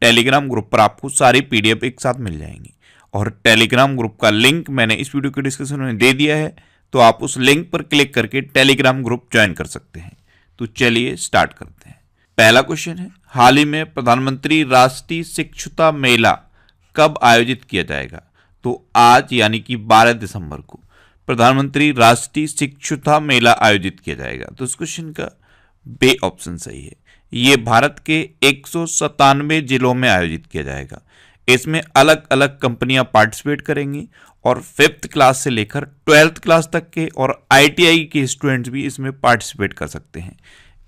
Telegram group पर आपको सारी पीडीएफ एक साथ मिल जाएंगी और टेलीग्राम ग्रुप का लिंक मैंने इस वीडियो के डिस्क्रिप्शन में दे दिया है तो आप उस लिंक पर क्लिक करके टेलीग्राम ग्रुप ज्वाइन कर सकते हैं तो चलिए स्टार्ट करते हैं पहला क्वेश्चन है हाल ही में प्रधानमंत्री राष्ट्रीय शिक्षुता मेला कब आयोजित किया जाएगा तो आज यानी कि 12 दिसंबर को प्रधानमंत्री राष्ट्रीय शिक्षुता मेला आयोजित किया जाएगा तो इस क्वेश्चन का बे ऑप्शन सही है ये भारत के एक जिलों में आयोजित किया जाएगा इसमें अलग अलग कंपनियां पार्टिसिपेट करेंगी और फिफ्थ क्लास से लेकर ट्वेल्थ क्लास तक के और आईटीआई के स्टूडेंट्स भी इसमें पार्टिसिपेट कर सकते हैं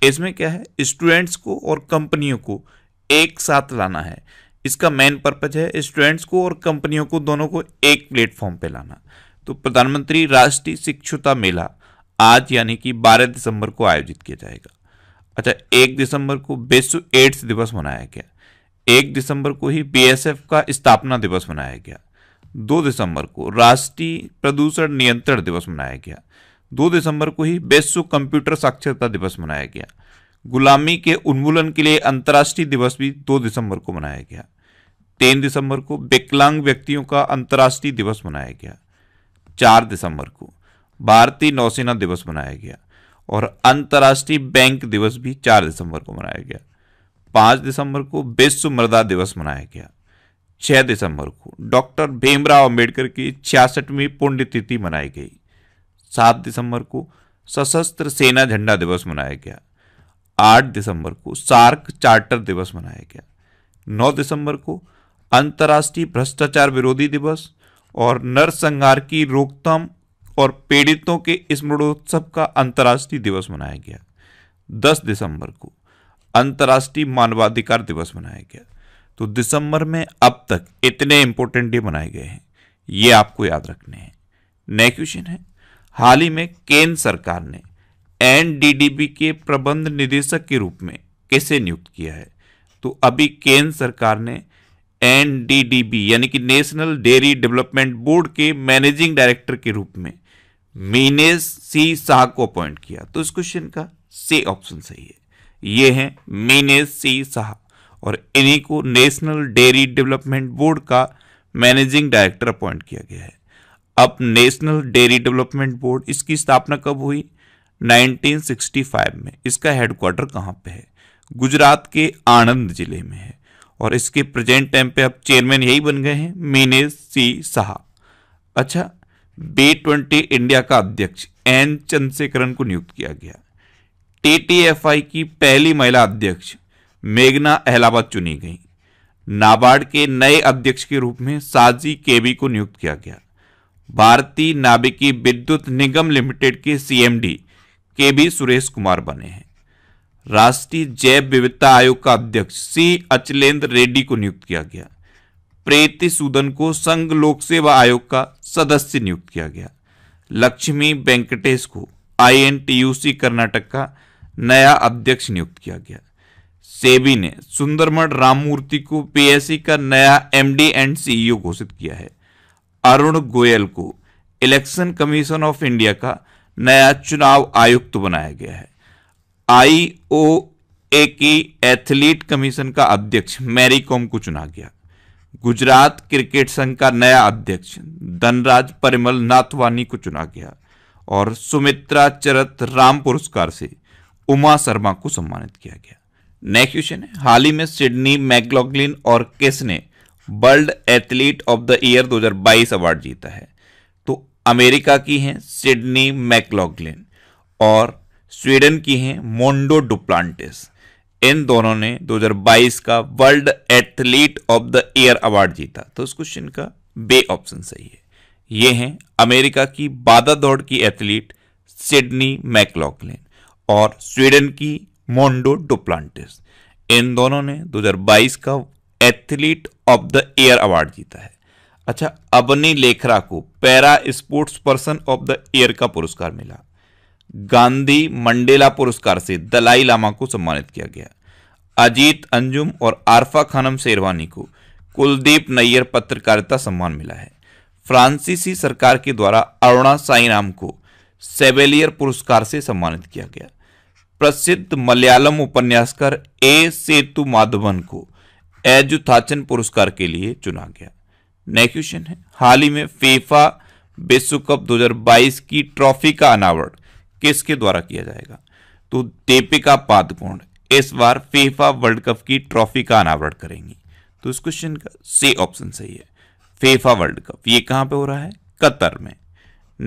इसमें क्या है स्टूडेंट्स को और कंपनियों को एक साथ लाना है इसका मेन पर्पज है स्टूडेंट्स को और कंपनियों को दोनों को एक प्लेटफॉर्म पर लाना तो प्रधानमंत्री राष्ट्रीय शिक्षुता मेला आज यानी कि 12 दिसंबर को आयोजित किया जाएगा अच्छा एक दिसंबर को विश्व एड्स दिवस मनाया गया एक दिसंबर को ही बीएसएफ का स्थापना दिवस मनाया गया दो दिसंबर को राष्ट्रीय प्रदूषण नियंत्रण दिवस मनाया गया दो दिसंबर को ही विश्व कंप्यूटर साक्षरता दिवस मनाया गया गुलामी के उन्मूलन के लिए अंतर्राष्ट्रीय दिवस भी दो दिसंबर को मनाया गया तीन दिसंबर को विकलांग व्यक्तियों का अंतर्राष्ट्रीय दिवस मनाया गया चार दिसंबर को भारतीय नौसेना दिवस मनाया गया और अंतर्राष्ट्रीय बैंक दिवस भी चार दिसंबर को मनाया गया पाँच दिसंबर को विश्व मृदा दिवस मनाया गया छह दिसंबर को डॉक्टर भीमराव अम्बेडकर की छियासठवीं पुण्यतिथि मनाई गई सात दिसंबर को सशस्त्र सेना झंडा दिवस मनाया गया आठ दिसंबर को सार्क चार्टर दिवस मनाया गया नौ दिसंबर को अंतर्राष्ट्रीय भ्रष्टाचार विरोधी दिवस और नरसंहार की रोकथाम और पीड़ितों के मृणोत्सव का अंतर्राष्ट्रीय दिवस मनाया गया 10 दिसंबर को अंतर्राष्ट्रीय मानवाधिकार दिवस मनाया गया तो दिसंबर में अब तक इतने इंपॉर्टेंट डे मनाए गए हैं ये आपको याद रखने हैं नेक्स्ट क्वेश्चन है हाल ही में केंद्र सरकार ने एनडीडीबी के प्रबंध निदेशक के रूप में कैसे नियुक्त किया है तो अभी केंद्र सरकार ने एनडीडीबी यानी कि नेशनल डेयरी डेवलपमेंट बोर्ड के मैनेजिंग डायरेक्टर के रूप में मीनेज सी शाह को अपॉइंट किया तो इस क्वेश्चन का सी ऑप्शन सही है ये है मीनेज सी शाह और इन्हीं को नेशनल डेयरी डेवलपमेंट बोर्ड का मैनेजिंग डायरेक्टर अपॉइंट किया गया है अब नेशनल डेयरी डेवलपमेंट बोर्ड इसकी स्थापना कब हुई 1965 में इसका हेडक्वार्टर कहाँ पे है गुजरात के आनंद जिले में है और इसके प्रेजेंट टाइम पे अब चेयरमैन यही बन गए हैं मीनेज सी शाह अच्छा बी ट्वेंटी इंडिया का अध्यक्ष एन चंद्रशेखरन को नियुक्त किया गया टीटीएफआई की पहली महिला अध्यक्ष मेघना अहलाबाद चुनी गई नाबार्ड के नए अध्यक्ष के रूप में साजी केबी को नियुक्त किया गया भारतीय नाभिकी विद्युत निगम लिमिटेड के सीएमडी केबी सुरेश कुमार बने हैं राष्ट्रीय जैव विविधता आयोग का अध्यक्ष सी अचलेंद्र रेड्डी को नियुक्त किया गया प्रेति सूदन को संघ लोक सेवा आयोग का सदस्य नियुक्त किया गया लक्ष्मी वेंकटेश को आईएनटीयूसी कर्नाटक का नया अध्यक्ष नियुक्त किया गया सेबी ने सुंदरमण राममूर्ति को पीएससी का नया एमडी एंड सीईओ घोषित किया है अरुण गोयल को इलेक्शन कमीशन ऑफ इंडिया का नया चुनाव आयुक्त बनाया गया है आई ओ ए की एथलीट कमीशन का अध्यक्ष मैरी कॉम को चुना गया गुजरात क्रिकेट संघ का नया अध्यक्ष धनराज परिमल नाथवानी को चुना गया और सुमित्रा चरत राम पुरस्कार से उमा शर्मा को सम्मानित किया गया नेक्स्ट क्वेश्चन है हाल ही में सिडनी मैकलॉगलिन और किस ने world athlete of the year 2022 award जीता है तो अमेरिका की हैं सिडनी मैकलॉगलिन और स्वीडन की हैं मोन्डो डुप्लांटिस इन दोनों ने 2022 का world athlete of the year award जीता तो इस क्वेश्चन का बे ऑप्शन सही है ये हैं अमेरिका की बादा दौड़ की एथलीट सिडनी मैकलॉकलिन और स्वीडन की मोन्डो डुप्लांटिस इन दोनों ने 2022 का athlete of the year award जीता है अच्छा अबनी लेखरा को para sports person of the year का पुरस्कार मिला गांधी मंडेला पुरस्कार से दलाई लामा को सम्मानित किया गया अजीत अंजुम और आरफा खानम शेरवानी को कुलदीप नैयर पत्रकारिता सम्मान मिला है फ्रांसीसी सरकार के द्वारा अरुणा साईराम को सेवेलियर पुरस्कार से सम्मानित किया गया प्रसिद्ध मलयालम उपन्यासकार ए सेतु माधवन को एजुथाचन पुरस्कार के लिए चुना गया नेक्स्ट क्वेश्चन है हाल ही में फीफा विश्व कप 2022 की ट्रॉफी का अनावरण किसके द्वारा किया जाएगा तो दीपिका पादुकोण इस बार फीफा वर्ल्ड कप की ट्रॉफी का अनावरण करेंगी तो इस क्वेश्चन का सी ऑप्शन सही है फीफा वर्ल्ड कप ये कहां पे हो रहा है कतर में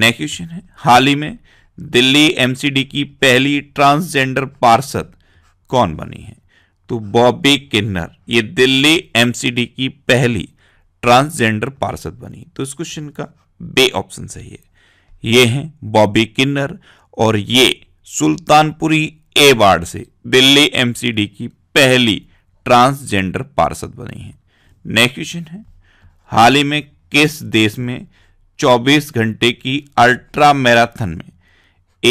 नेक्स्ट क्वेश्चन है हाल ही में दिल्ली एमसीडी की पहली ट्रांसजेंडर पार्षद कौन बनी है तो बॉबी किन्नर ये दिल्ली एमसीडी की पहली ट्रांसजेंडर पार्षद बनी तो इस क्वेश्चन का बे ऑप्शन सही है ये हैं बॉबी किन्नर और ये सुल्तानपुरी ए वार्ड से दिल्ली एमसीडी की पहली ट्रांसजेंडर पार्षद बनी है नेक्स्ट क्वेश्चन है हाल ही में किस देश में 24 घंटे की अल्ट्रा मैराथन में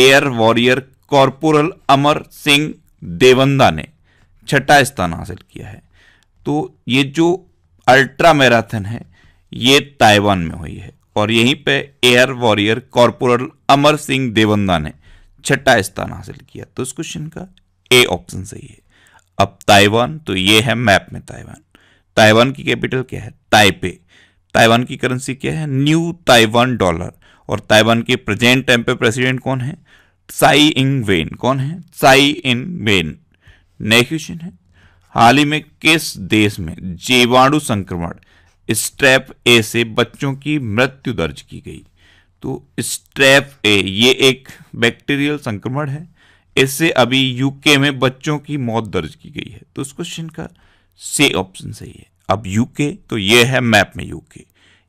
air warrior corporal Amar Singh Devanda ने छठा स्थान हासिल किया है तो ये जो अल्ट्रा मैराथन है ये ताइवान में हुई है और यहीं पे air warrior corporal Amar Singh Devanda ने छठा स्थान हासिल किया तो इस क्वेश्चन का ए ऑप्शन सही है अब ताइवान तो ये है मैप में ताइवान ताइवान की कैपिटल क्या है ताइपे ताइवान की करेंसी क्या है न्यू ताइवान डॉलर और ताइवान के प्रेजेंट टाइम पे प्रेसिडेंट कौन है साई इंग वेन कौन है Tsai In Wen next question है हाल ही में किस देश में जीवाणु संक्रमण स्ट्रैप ए से बच्चों की मृत्यु दर्ज की गई तो स्ट्रैप ए ये एक बैक्टीरियल संक्रमण है इससे अभी यूके में बच्चों की मौत दर्ज की गई है तो इस क्वेश्चन का से ऑप्शन सही है अब यूके तो ये है मैप में यूके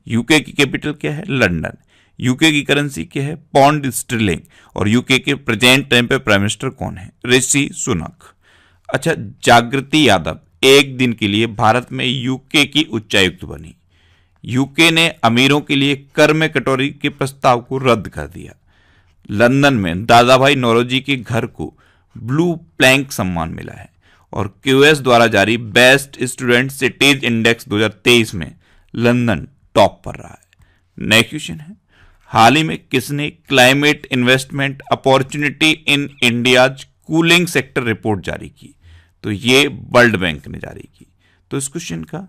यूके की कैपिटल क्या है लंदन यूके की करेंसी क्या है पॉन्ड स्टर्लिंग और यूके के प्रेजेंट टाइम पे प्राइम मिनिस्टर कौन है ऋषि सुनक अच्छा जागृति यादव एक दिन के लिए भारत में यूके की उच्चायुक्त बनी यूके ने अमीरों के लिए कर में कटौती के प्रस्ताव को रद्द कर दिया लंदन में दादा भाई नौरोजी के घर को ब्लू प्लैंक सम्मान मिला है और क्यूएस द्वारा जारी बेस्ट स्टूडेंट सिटीज इंडेक्स 2023 में लंदन टॉप पर रहा है नेक्स्ट क्वेश्चन है हाल ही में किसने climate investment opportunity in India's cooling sector report जारी की तो ये वर्ल्ड बैंक ने जारी की तो इस क्वेश्चन का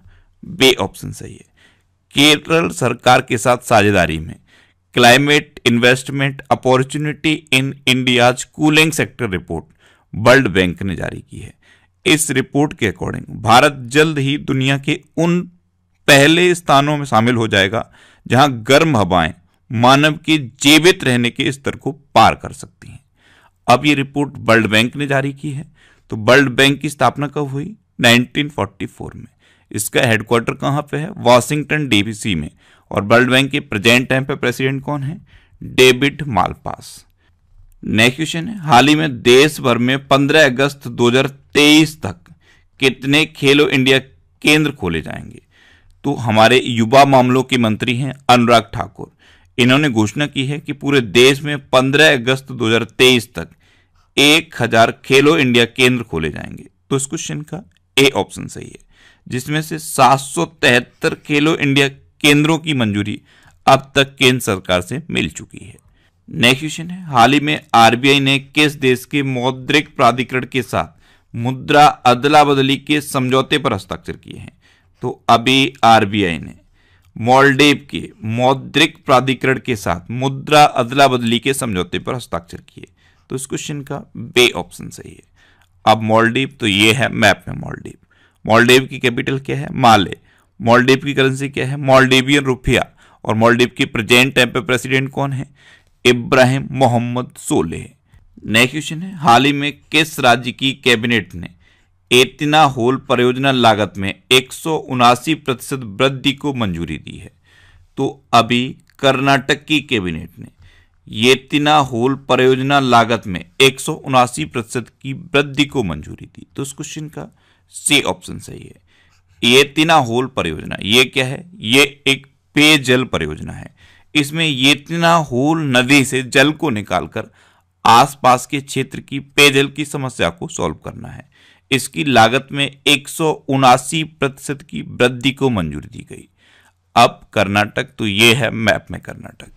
बे ऑप्शन सही है केरल सरकार के साथ साझेदारी में climate investment opportunity in India's cooling sector report world bank ने जारी की है इस रिपोर्ट के अकॉर्डिंग भारत जल्द ही दुनिया के उन पहले स्थानों में शामिल हो जाएगा जहां गर्म हवाएं मानव के जीवित रहने के स्तर को पार कर सकती हैं अब ये रिपोर्ट वर्ल्ड बैंक ने जारी की है तो वर्ल्ड बैंक की स्थापना कब हुई 1944 में इसका हेडक्वार्टर कहाँ पे है वाशिंगटन डीसी में और वर्ल्ड बैंक के प्रेजेंट टाइम पे प्रेसिडेंट कौन है डेविड मालपास नेक्स्ट क्वेश्चन है हाल ही में देश भर में 15 अगस्त 2023 तक कितने खेलो इंडिया केंद्र खोले जाएंगे तो हमारे युवा मामलों के मंत्री हैं अनुराग ठाकुर इन्होंने घोषणा की है कि पूरे देश में 15 अगस्त 2023 तक एक हजार खेलो इंडिया केंद्र खोले जाएंगे तो इस क्वेश्चन का ए ऑप्शन सही है जिसमें से सात खेलो इंडिया केंद्रों की मंजूरी अब तक केंद्र सरकार से मिल चुकी है नेक्स्ट क्वेश्चन है हाल ही में आरबीआई ने किस देश के मौद्रिक प्राधिकरण के साथ मुद्रा अदला बदली के समझौते पर हस्ताक्षर किए हैं तो अभी आरबीआई ने मॉलडीव के मौद्रिक प्राधिकरण के साथ मुद्रा अदला बदली के समझौते पर हस्ताक्षर किए तो इस क्वेश्चन का बे ऑप्शन सही है अब मॉलडीव तो ये है मैप में मॉलडीव मॉलडीव की कैपिटल क्या है माले मॉलडीव की करेंसी क्या है मॉलडीवियन रुपया और मॉलडीव की प्रेजेंट टाइम पे प्रेसिडेंट कौन है इब्राहिम मोहम्मद सोलेह नेक्स्ट क्वेश्चन है हाल ही में किस राज्य की कैबिनेट ने एतना होल परियोजना लागत में एक प्रतिशत वृद्धि को मंजूरी दी है तो अभी कर्नाटक की कैबिनेट ने येतना होल परियोजना लागत में एक प्रतिशत की वृद्धि को मंजूरी दी तो इस क्वेश्चन का सी ऑप्शन सही है तिना होल परियोजना ये क्या है ये एक पेयजल परियोजना है इसमें तिना होल नदी से जल को निकालकर आसपास के क्षेत्र की पेयजल की समस्या को सॉल्व करना है इसकी लागत में एक प्रतिशत की वृद्धि को मंजूरी दी गई अब कर्नाटक तो ये है मैप में कर्नाटक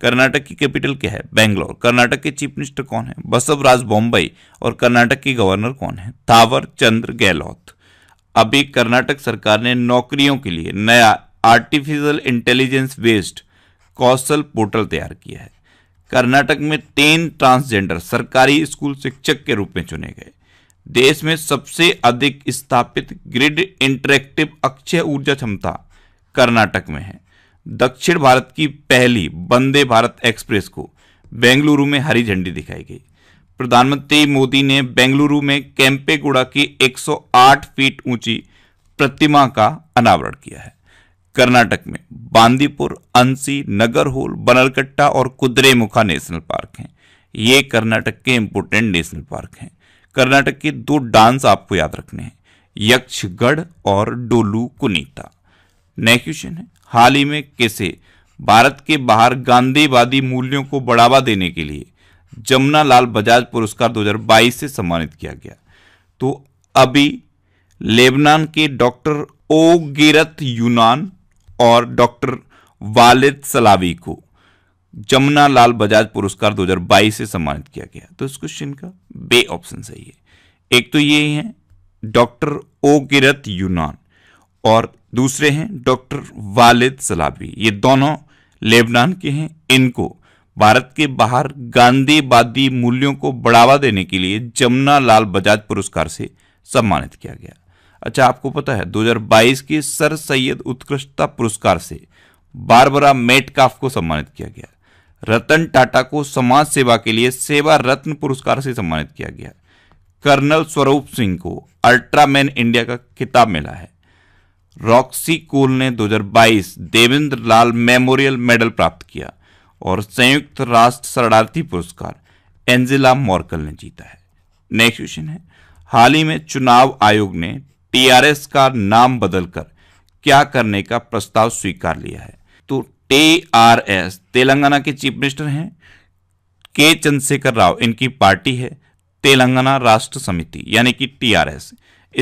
कर्नाटक की कैपिटल क्या है बेंगलोर कर्नाटक के चीफ मिनिस्टर कौन है बसवराज बॉम्बई और कर्नाटक के गवर्नर कौन है थावर चंद्र गहलोत अभी कर्नाटक सरकार ने नौकरियों के लिए नया आर्टिफिशियल इंटेलिजेंस बेस्ड कौशल पोर्टल तैयार किया है कर्नाटक में तीन ट्रांसजेंडर सरकारी स्कूल शिक्षक के रूप में चुने गए देश में सबसे अधिक स्थापित ग्रिड इंटरेक्टिव अक्षय ऊर्जा क्षमता कर्नाटक में है दक्षिण भारत की पहली वंदे भारत एक्सप्रेस को बेंगलुरु में हरी झंडी दिखाई गई प्रधानमंत्री मोदी ने बेंगलुरु में कैंपेगुड़ा की 108 फीट ऊंची प्रतिमा का अनावरण किया है कर्नाटक में बांदीपुर अंसी नगरहोल बनरकट्टा और कुद्रेमुखा नेशनल पार्क हैं ये कर्नाटक के इंपोर्टेंट नेशनल पार्क हैं कर्नाटक के दो डांस आपको याद रखने हैं यक्षगढ़ और डोलू कुनीता नेक्स्ट क्वेश्चन है हाल ही में कैसे भारत के बाहर गांधीवादी मूल्यों को बढ़ावा देने के लिए जमुना लाल बजाज पुरस्कार 2022 से सम्मानित किया गया तो अभी लेबनान के डॉक्टर ओ गिरत यूनान और डॉक्टर वालिद सलावी को जमुना लाल बजाज पुरस्कार 2022 से सम्मानित किया गया तो इस क्वेश्चन का बे ऑप्शन सही है एक तो ये है डॉक्टर ओ गिरत यूनान और दूसरे हैं डॉक्टर वालिद सलाबी ये दोनों लेबनान के हैं इनको भारत के बाहर गांधीवादी मूल्यों को बढ़ावा देने के लिए जमुना लाल बजाज पुरस्कार से सम्मानित किया गया अच्छा आपको पता है 2022 के सर सैयद उत्कृष्टता पुरस्कार से बारबरा मेटकाफ को सम्मानित किया गया रतन टाटा को समाज सेवा के लिए सेवा रत्न पुरस्कार से सम्मानित किया गया कर्नल स्वरूप सिंह को अल्ट्रामैन इंडिया का खिताब मिला है रॉक्सी कोल ने 2022 देवेंद्र लाल मेमोरियल मेडल प्राप्त किया और संयुक्त राष्ट्र शरणार्थी पुरस्कार एंजिला मॉर्कल ने जीता है नेक्स्ट क्वेश्चन है हाल ही में चुनाव आयोग ने टीआरएस का नाम बदलकर क्या करने का प्रस्ताव स्वीकार लिया है तो टीआरएस आर एस तेलंगाना के चीफ मिनिस्टर हैं के चंद्रशेखर राव इनकी पार्टी है तेलंगाना राष्ट्र समिति यानी कि टीआरएस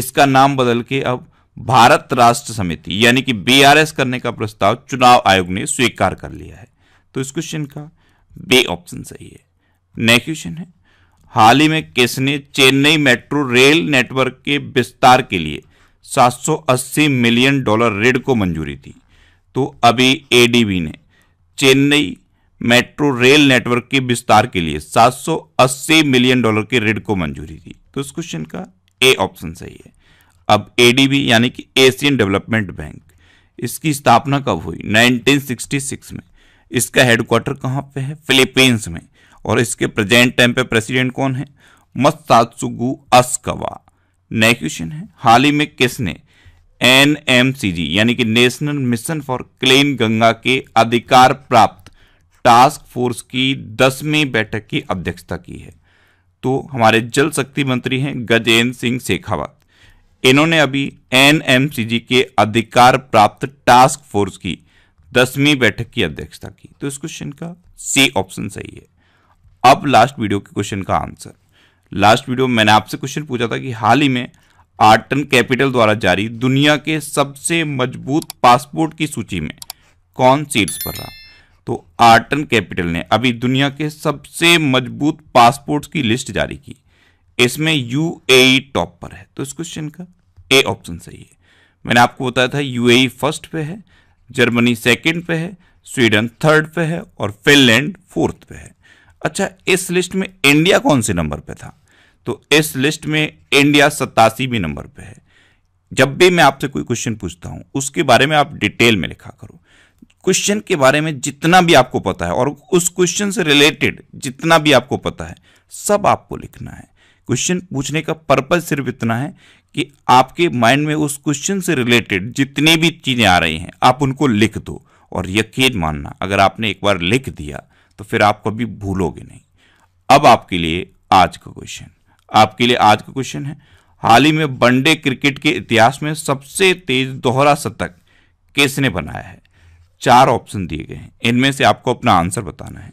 इसका नाम बदल के अब भारत राष्ट्र समिति यानी कि बीआरएस करने का प्रस्ताव चुनाव आयोग ने स्वीकार कर लिया है तो इस क्वेश्चन का बी ऑप्शन सही है नेक्स्ट क्वेश्चन है हाल ही में किसने चेन्नई मेट्रो रेल नेटवर्क के विस्तार के लिए 780 मिलियन डॉलर ऋण को मंजूरी दी तो अभी एडीबी ने चेन्नई मेट्रो रेल नेटवर्क के विस्तार के लिए 780 मिलियन डॉलर के ऋण को मंजूरी दी तो इस क्वेश्चन का ए ऑप्शन सही है अब एडीबी यानी कि एशियन डेवलपमेंट बैंक इसकी स्थापना कब हुई 1966 में इसका हेडक्वार्टर कहाँ पे है फिलीपींस में और इसके प्रेजेंट टाइम पे प्रेसिडेंट कौन है मत्सात्सुगु अस्कवा नए क्वेश्चन है हाल ही में किसने एन एम सी जी यानी कि national mission for clean Ganga के अधिकार प्राप्त टास्क फोर्स की दसवीं बैठक की अध्यक्षता की है तो हमारे जल शक्ति मंत्री हैं गजेंद्र सिंह शेखावत इन्होंने अभी एन के अधिकार प्राप्त टास्क फोर्स की दसवीं बैठक की अध्यक्षता की तो इस क्वेश्चन का सी ऑप्शन सही है अब लास्ट वीडियो के क्वेश्चन का आंसर लास्ट वीडियो मैंने आपसे क्वेश्चन पूछा था कि हाल ही में आर्टन कैपिटल द्वारा जारी दुनिया के सबसे मजबूत पासपोर्ट की सूची में कौन सीट्स पर रहा तो आर्टन कैपिटल ने अभी दुनिया के सबसे मजबूत पासपोर्ट की लिस्ट जारी की इसमें यू टॉप e पर है तो इस क्वेश्चन का ए ऑप्शन सही है मैंने आपको बताया था यू फर्स्ट e पे है जर्मनी सेकंड पे है स्वीडन थर्ड पे है और फिनलैंड फोर्थ पे है अच्छा इस लिस्ट में इंडिया कौन से नंबर पे था तो इस लिस्ट में इंडिया सतासीवीं नंबर पे है जब भी मैं आपसे कोई क्वेश्चन पूछता हूँ उसके बारे में आप डिटेल में लिखा करो क्वेश्चन के बारे में जितना भी आपको पता है और उस क्वेश्चन से रिलेटेड जितना भी आपको पता है सब आपको लिखना है क्वेश्चन पूछने का पर्पज सिर्फ इतना है कि आपके माइंड में उस क्वेश्चन से रिलेटेड जितनी भी चीज़ें आ रही हैं आप उनको लिख दो और यकीन मानना अगर आपने एक बार लिख दिया तो फिर आप कभी भूलोगे नहीं अब आपके लिए आज का क्वेश्चन आपके लिए आज का क्वेश्चन है हाल ही में वनडे क्रिकेट के इतिहास में सबसे तेज दोहरा शतक किसने बनाया है चार ऑप्शन दिए गए हैं इनमें से आपको अपना आंसर बताना है